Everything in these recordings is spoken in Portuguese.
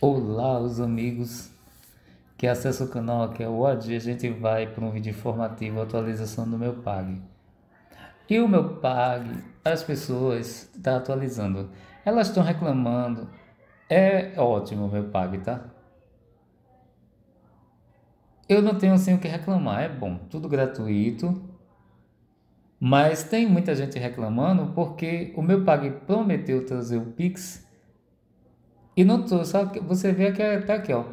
Olá, os amigos que acessam o canal aqui é o Adi. A gente vai para um vídeo informativo, atualização do meu PAG. E o meu PAG, as pessoas estão tá atualizando. Elas estão reclamando. É ótimo o meu PAG, tá? Eu não tenho assim o que reclamar, é bom, tudo gratuito. Mas tem muita gente reclamando porque o meu PAG prometeu trazer o Pix e não trouxe. que Você vê que está é, aqui, ó.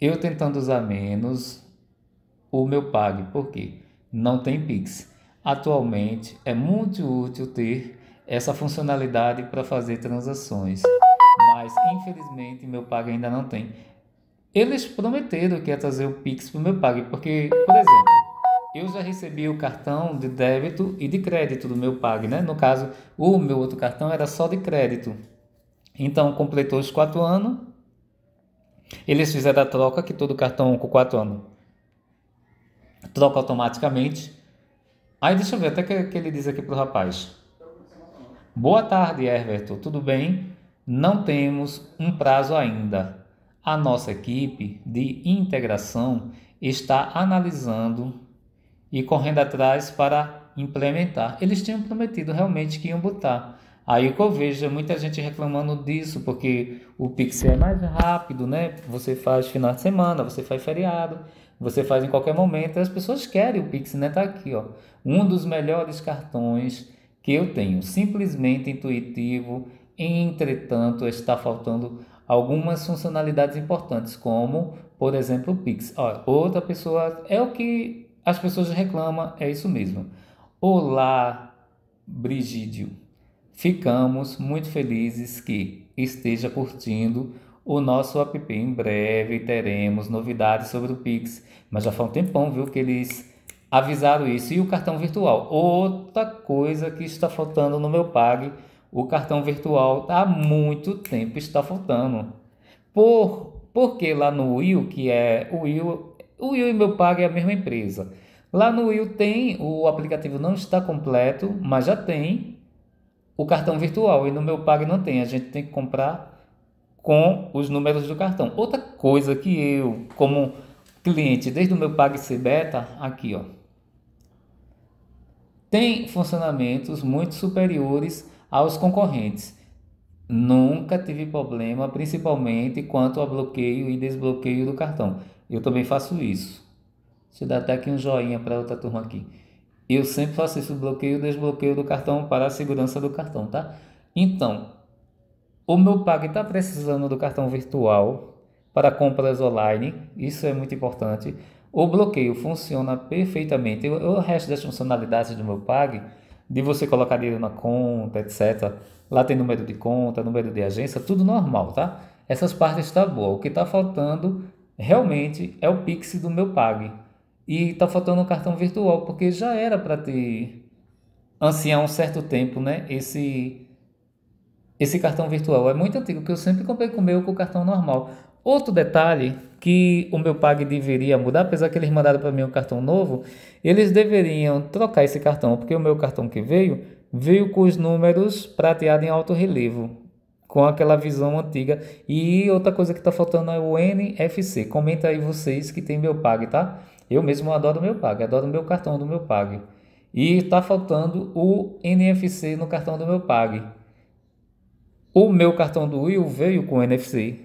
Eu tentando usar menos o meu PAG, porque não tem Pix. Atualmente é muito útil ter essa funcionalidade para fazer transações, mas infelizmente meu PAG ainda não tem. Eles prometeram que ia trazer o Pix para o meu PAG, porque, por exemplo, eu já recebi o cartão de débito e de crédito do meu PAG, né? No caso, o meu outro cartão era só de crédito. Então, completou os quatro anos, eles fizeram a troca, que todo cartão com quatro anos troca automaticamente. Aí deixa eu ver até que, que ele diz aqui para o rapaz. Boa tarde, Herberto. Tudo bem? Não temos um prazo ainda. A nossa equipe de integração está analisando e correndo atrás para implementar. Eles tinham prometido realmente que iam botar. Aí o que eu vejo é muita gente reclamando disso, porque o Pix é mais rápido, né? Você faz final de semana, você faz feriado, você faz em qualquer momento. As pessoas querem o Pix, né? Tá aqui, ó. Um dos melhores cartões que eu tenho, simplesmente intuitivo. Entretanto, está faltando algumas funcionalidades importantes, como, por exemplo, o Pix. Ó, outra pessoa é o que as pessoas reclamam, é isso mesmo. Olá, Brigídio. Ficamos muito felizes que esteja curtindo o nosso app. Em breve teremos novidades sobre o Pix, mas já faz um tempão, viu, que eles avisaram isso. E o cartão virtual, outra coisa que está faltando no meu Pag, o cartão virtual há muito tempo está faltando. Por porque lá no Will, que é o Will o Will e meu pago é a mesma empresa. Lá no Will tem, o aplicativo não está completo, mas já tem o cartão virtual. E no meu pago não tem. A gente tem que comprar com os números do cartão. Outra coisa que eu, como cliente, desde o meu ser Beta, aqui ó, tem funcionamentos muito superiores aos concorrentes. Nunca tive problema, principalmente quanto ao bloqueio e desbloqueio do cartão. Eu também faço isso. Deixa eu dar até aqui um joinha para outra turma aqui. Eu sempre faço isso, bloqueio e desbloqueio do cartão para a segurança do cartão, tá? Então, o meu pago está precisando do cartão virtual para compras online, isso é muito importante. O bloqueio funciona perfeitamente. O resto das funcionalidades do meu PAG, de você colocar dinheiro na conta, etc. Lá tem número de conta, número de agência, tudo normal, tá? Essas partes tá boa. O que está faltando realmente é o Pix do meu Pag. E está faltando um cartão virtual, porque já era para ter ansiar um certo tempo, né? Esse esse cartão virtual é muito antigo, que eu sempre comprei com o meu com o cartão normal. Outro detalhe que o meu Pag deveria mudar, apesar que eles mandaram para mim um cartão novo, eles deveriam trocar esse cartão, porque o meu cartão que veio veio com os números prateado em alto relevo com aquela visão antiga. E outra coisa que está faltando é o NFC. Comenta aí vocês que tem meu Pag, tá? Eu mesmo adoro meu Pag, adoro meu cartão do meu Pag. E está faltando o NFC no cartão do meu Pag. O meu cartão do Will veio com NFC.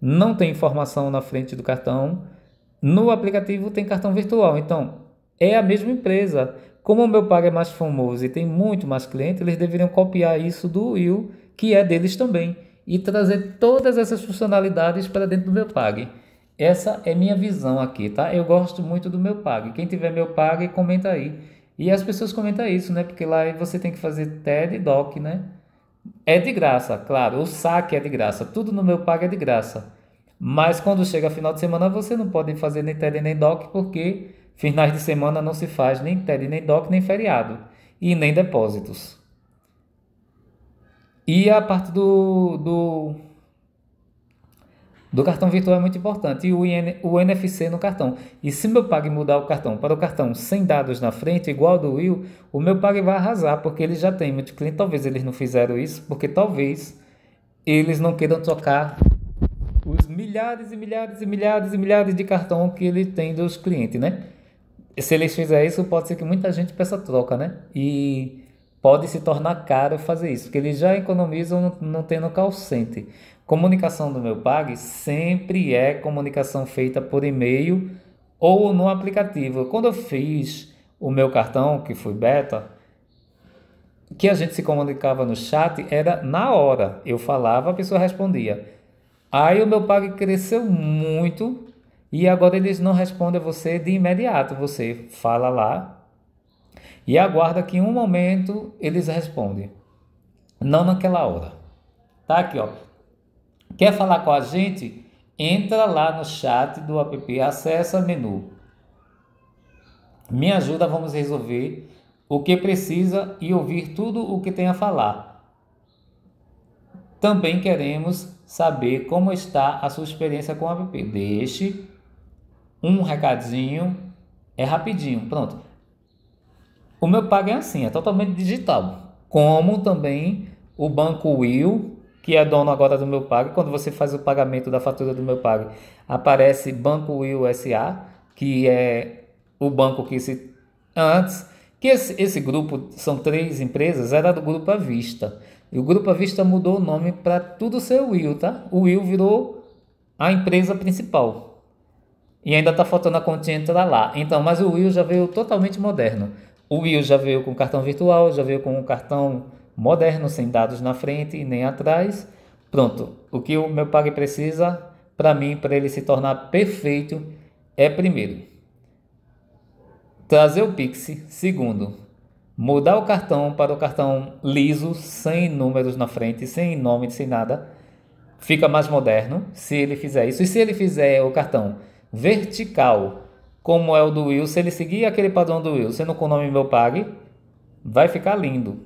Não tem informação na frente do cartão. No aplicativo tem cartão virtual. Então, é a mesma empresa. Como o meu Pag é mais famoso e tem muito mais clientes, eles deveriam copiar isso do Will que é deles também, e trazer todas essas funcionalidades para dentro do meu Pag. Essa é minha visão aqui, tá? Eu gosto muito do meu Pag. Quem tiver meu Pag, comenta aí. E as pessoas comentam isso, né? Porque lá você tem que fazer TED e Doc, né? É de graça, claro. O saque é de graça. Tudo no meu Pag é de graça. Mas quando chega final de semana, você não pode fazer nem TED nem DOC, porque finais de semana não se faz nem TED nem DOC, nem feriado. E nem depósitos. E a parte do, do, do cartão virtual é muito importante. E o, IN, o NFC no cartão. E se meu PAG mudar o cartão para o cartão sem dados na frente, igual ao do Will, o meu PAG vai arrasar, porque ele já tem muito cliente. Talvez eles não fizeram isso, porque talvez eles não queiram tocar os milhares e milhares e milhares e milhares de cartão que ele tem dos clientes, né? Se eles fizerem isso, pode ser que muita gente peça troca, né? E pode se tornar caro fazer isso, porque eles já economizam não tendo call center. Comunicação do meu Pag sempre é comunicação feita por e-mail ou no aplicativo. Quando eu fiz o meu cartão, que foi beta, que a gente se comunicava no chat, era na hora. Eu falava, a pessoa respondia. Aí o meu Pag cresceu muito e agora eles não respondem a você de imediato. Você fala lá, e aguarda que em um momento eles respondem. Não naquela hora. Tá aqui, ó. Quer falar com a gente? Entra lá no chat do app, acessa menu. Me ajuda, vamos resolver o que precisa e ouvir tudo o que tem a falar. Também queremos saber como está a sua experiência com o app. Deixe um recadinho, é rapidinho, pronto. O meu pago é assim, é totalmente digital. Como também o banco Will, que é dono agora do meu pago, quando você faz o pagamento da fatura do meu pago, aparece Banco Will SA, que é o banco que se antes que esse, esse grupo são três empresas, era do grupo avista E o grupo avista mudou o nome para tudo ser Will, tá? O Will virou a empresa principal. E ainda está faltando a continha entrar lá. Então, mas o Will já veio totalmente moderno. O Will já veio com cartão virtual, já veio com um cartão moderno, sem dados na frente nem atrás. Pronto, o que o meu pague precisa, para mim, para ele se tornar perfeito, é primeiro, trazer o Pix. Segundo, mudar o cartão para o cartão liso, sem números na frente, sem nome, sem nada. Fica mais moderno se ele fizer isso. E se ele fizer o cartão vertical, como é o do Will, se ele seguir aquele padrão do Will, sendo com o nome meu pague, vai ficar lindo.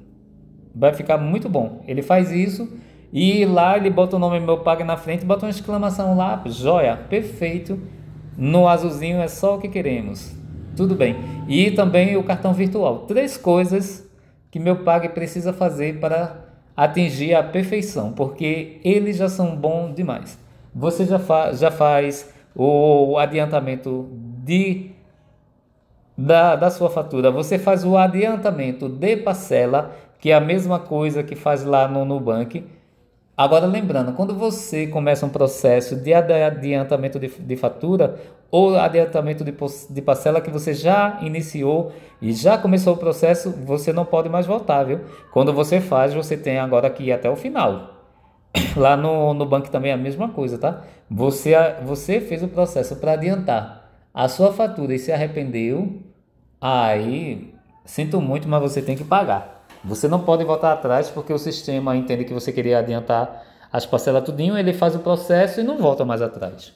Vai ficar muito bom. Ele faz isso e lá ele bota o nome meu pague na frente, bota uma exclamação lá, joia, perfeito. No azulzinho é só o que queremos. Tudo bem. E também o cartão virtual. Três coisas que meu pague precisa fazer para atingir a perfeição, porque eles já são bons demais. Você já, fa já faz o adiantamento de da, da sua fatura. Você faz o adiantamento de parcela, que é a mesma coisa que faz lá no Nubank. Agora, lembrando, quando você começa um processo de adiantamento de, de fatura ou adiantamento de, de parcela que você já iniciou e já começou o processo, você não pode mais voltar, viu? Quando você faz, você tem agora que ir até o final. Lá no, no banco também é a mesma coisa, tá? Você, você fez o processo para adiantar a sua fatura e se arrependeu, aí sinto muito, mas você tem que pagar. Você não pode voltar atrás porque o sistema entende que você queria adiantar as parcelas tudinho, ele faz o processo e não volta mais atrás.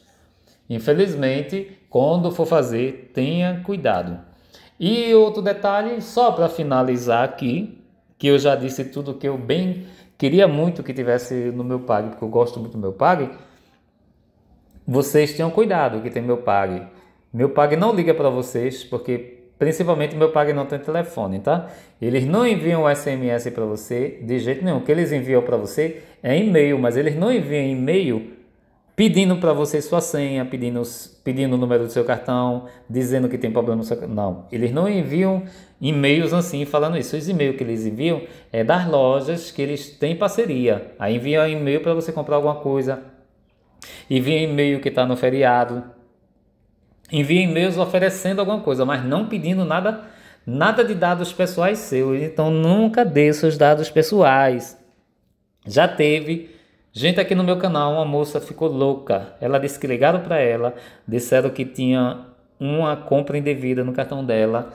Infelizmente, quando for fazer, tenha cuidado. E outro detalhe, só para finalizar aqui, que eu já disse tudo que eu bem queria muito que tivesse no meu pag porque eu gosto muito do meu pag Vocês tenham cuidado que tem meu pag meu PAG não liga para vocês, porque principalmente meu PAG não tem telefone, tá? Eles não enviam SMS para você de jeito nenhum. O que eles enviam para você é e-mail, mas eles não enviam e-mail pedindo para você sua senha, pedindo, pedindo o número do seu cartão, dizendo que tem problema no seu Não, eles não enviam e-mails assim falando isso. Os e-mails que eles enviam é das lojas que eles têm parceria. Aí enviam e-mail para você comprar alguma coisa. Envia e-mail que está no feriado, envia e-mails oferecendo alguma coisa, mas não pedindo nada, nada de dados pessoais seus. Então nunca dê seus dados pessoais. Já teve gente aqui no meu canal, uma moça ficou louca. Ela disse que ligaram para ela, disseram que tinha uma compra indevida no cartão dela.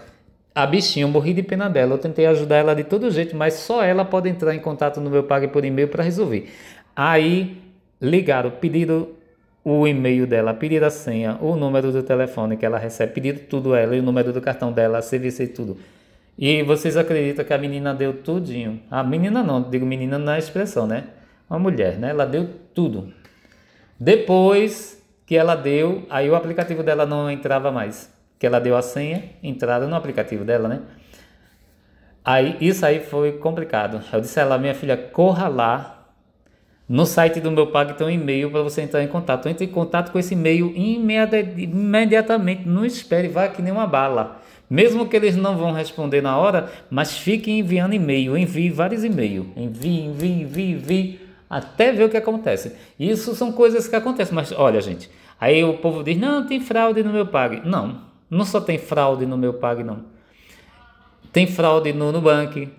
A bichinha, eu morri de pena dela. Eu tentei ajudar ela de todo jeito, mas só ela pode entrar em contato no meu pague por e-mail para resolver. Aí ligaram, pediram o e-mail dela, pedir a senha, o número do telefone que ela recebe, pedido tudo ela e o número do cartão dela, serviço e tudo. E vocês acreditam que a menina deu tudinho? A menina não, digo menina na expressão, né? Uma mulher, né? Ela deu tudo. Depois que ela deu, aí o aplicativo dela não entrava mais. Que ela deu a senha, entrada no aplicativo dela, né? Aí isso aí foi complicado. Eu disse a ela, minha filha, corra lá no site do meu Pag tem um e-mail para você entrar em contato. Entre em contato com esse e-mail imediatamente. Não espere, vá que nem uma bala. Mesmo que eles não vão responder na hora, mas fique enviando e-mail. Envie vários e-mails. Envie, envie, envie, envie. Até ver o que acontece. Isso são coisas que acontecem. Mas olha, gente. Aí o povo diz: não, tem fraude no meu pague. Não, não só tem fraude no meu pague, não. Tem fraude no Nubank.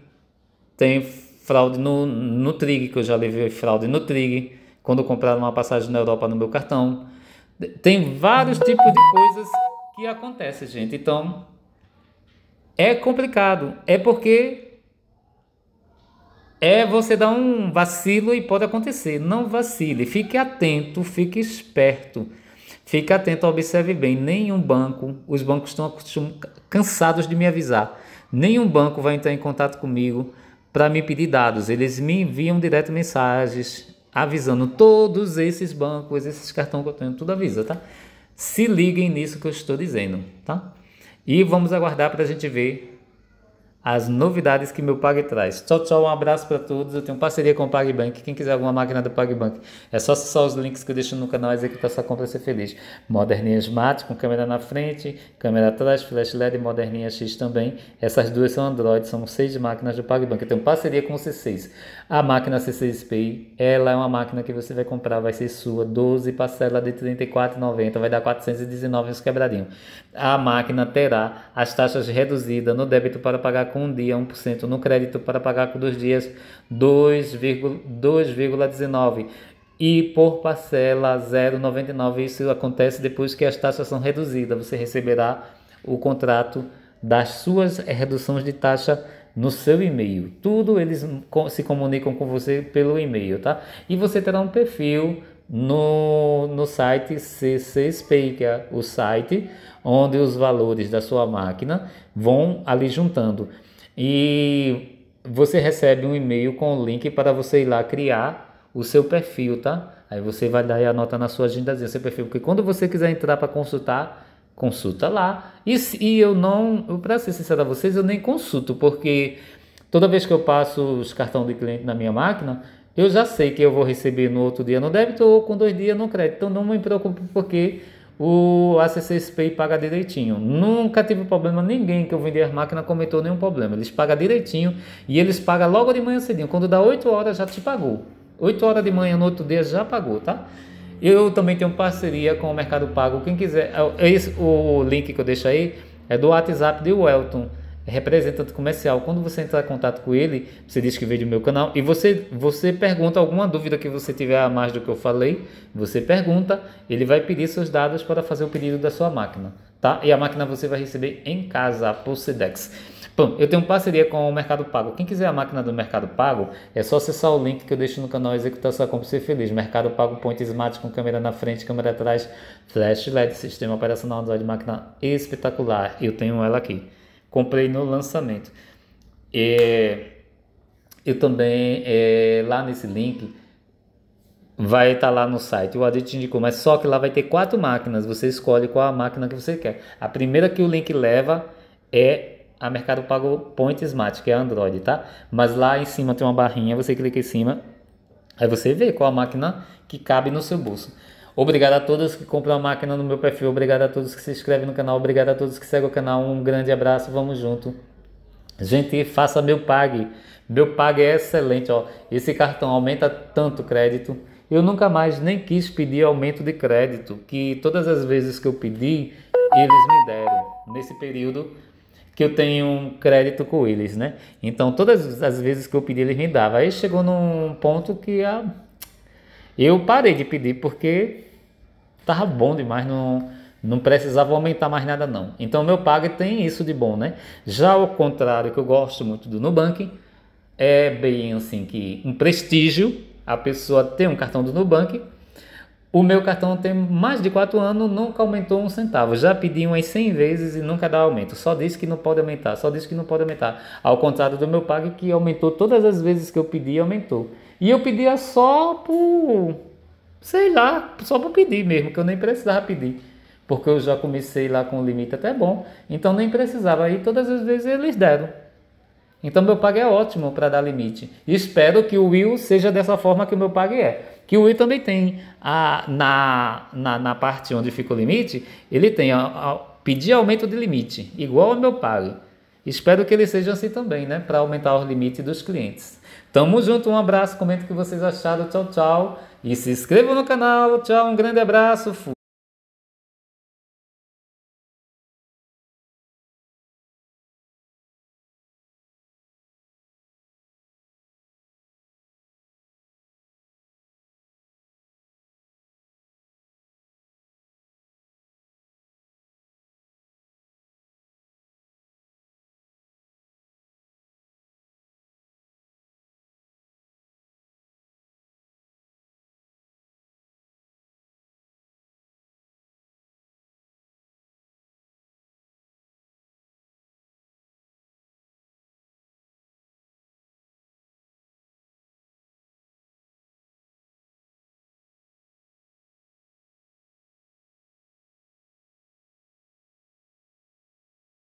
Tem fraude no, no Trig, que eu já levei fraude no Trig, quando compraram uma passagem na Europa no meu cartão. Tem vários tipos de coisas que acontecem, gente. Então, é complicado. É porque é você dar um vacilo e pode acontecer. Não vacile. Fique atento, fique esperto. Fique atento, observe bem. Nenhum banco, os bancos estão cansados de me avisar. Nenhum banco vai entrar em contato comigo para me pedir dados. Eles me enviam direto mensagens avisando todos esses bancos, esses cartões que eu tenho, tudo avisa, tá? Se liguem nisso que eu estou dizendo, tá? E vamos aguardar para a gente ver as novidades que meu Pag traz. Tchau, tchau, um abraço para todos. Eu tenho parceria com o PagBank. Quem quiser alguma máquina do PagBank, é só acessar os links que eu deixo no canal e aqui para sua compra ser feliz. Moderninha Smart com câmera na frente, câmera atrás, flash LED e moderninha X também. Essas duas são Android, são seis máquinas do PagBank. Eu tenho parceria com o C6. A máquina C6 Pay, ela é uma máquina que você vai comprar, vai ser sua, 12 parcela de R$ 34,90, vai dar 419 uns quebradinhos. A máquina terá as taxas reduzidas no débito para pagar com um dia, 1%. No crédito para pagar com dois dias, 2,19%. E por parcela 0,99. Isso acontece depois que as taxas são reduzidas. Você receberá o contrato das suas reduções de taxa no seu e-mail. Tudo eles se comunicam com você pelo e-mail, tá? E você terá um perfil no, no site CC Spay, que é o site onde os valores da sua máquina vão ali juntando. E você recebe um e-mail com o link para você ir lá criar o seu perfil, tá? Aí você vai dar e anota na sua agendazinha seu perfil, porque quando você quiser entrar para consultar, consulta lá. E, e eu não, para ser sincero a vocês, eu nem consulto, porque toda vez que eu passo os cartões de cliente na minha máquina, eu já sei que eu vou receber no outro dia no débito ou com dois dias no crédito. Então não me preocupe porque o ACC Pay paga direitinho. Nunca tive problema, ninguém que eu vendi as máquinas comentou nenhum problema. Eles pagam direitinho e eles pagam logo de manhã cedinho. Quando dá 8 horas já te pagou. 8 horas de manhã no outro dia já pagou, tá? Eu também tenho parceria com o Mercado Pago. Quem quiser, esse, é, é o link que eu deixo aí é do WhatsApp de Welton representante comercial, quando você entrar em contato com ele, você diz que veio do meu canal e você, você pergunta alguma dúvida que você tiver a mais do que eu falei, você pergunta, ele vai pedir seus dados para fazer o pedido da sua máquina, tá? E a máquina você vai receber em casa por Sedex. Bom, eu tenho parceria com o Mercado Pago. Quem quiser a máquina do Mercado Pago, é só acessar o link que eu deixo no canal Executar Sua Compra e Ser Feliz. Mercado Pago, Point smart com câmera na frente, câmera atrás, flash LED, sistema operacional Android, máquina espetacular. Eu tenho ela aqui. Comprei no lançamento. É, eu também, é, lá nesse link, vai estar tá lá no site. O Adit indicou, mas só que lá vai ter quatro máquinas. Você escolhe qual a máquina que você quer. A primeira que o link leva é a Mercado Pago Point Smart, que é Android, tá? Mas lá em cima tem uma barrinha, você clica em cima, aí você vê qual a máquina que cabe no seu bolso. Obrigado a todos que compram a máquina no meu perfil. Obrigado a todos que se inscrevem no canal. Obrigado a todos que seguem o canal. Um grande abraço. Vamos junto. Gente, faça meu pague. Meu pague é excelente, ó. Esse cartão aumenta tanto crédito. Eu nunca mais nem quis pedir aumento de crédito, que todas as vezes que eu pedi, eles me deram. Nesse período que eu tenho um crédito com eles, né? Então, todas as vezes que eu pedi, eles me davam. Aí chegou num ponto que a eu parei de pedir porque tava bom demais, não, não precisava aumentar mais nada não. Então meu pago tem isso de bom, né? Já ao contrário que eu gosto muito do Nubank, é bem assim que um prestígio a pessoa ter um cartão do Nubank. O meu cartão tem mais de 4 anos, nunca aumentou um centavo. Já pedi umas 100 vezes e nunca dá aumento. Só disse que não pode aumentar, só disse que não pode aumentar. Ao contrário do meu pago que aumentou todas as vezes que eu pedi, aumentou. E eu pedia só por, sei lá, só por pedir mesmo, que eu nem precisava pedir. Porque eu já comecei lá com o limite até bom, então nem precisava. Aí todas as vezes eles deram. Então meu pague é ótimo para dar limite. espero que o Will seja dessa forma que o meu pague é. Que o Will também tem a, na, na, na parte onde fica o limite, ele tem a, a pedir aumento de limite, igual ao meu pague. Espero que ele seja assim também, né? Para aumentar o limite dos clientes. Tamo junto, um abraço, comenta o que vocês acharam, tchau, tchau. E se inscrevam no canal, tchau, um grande abraço.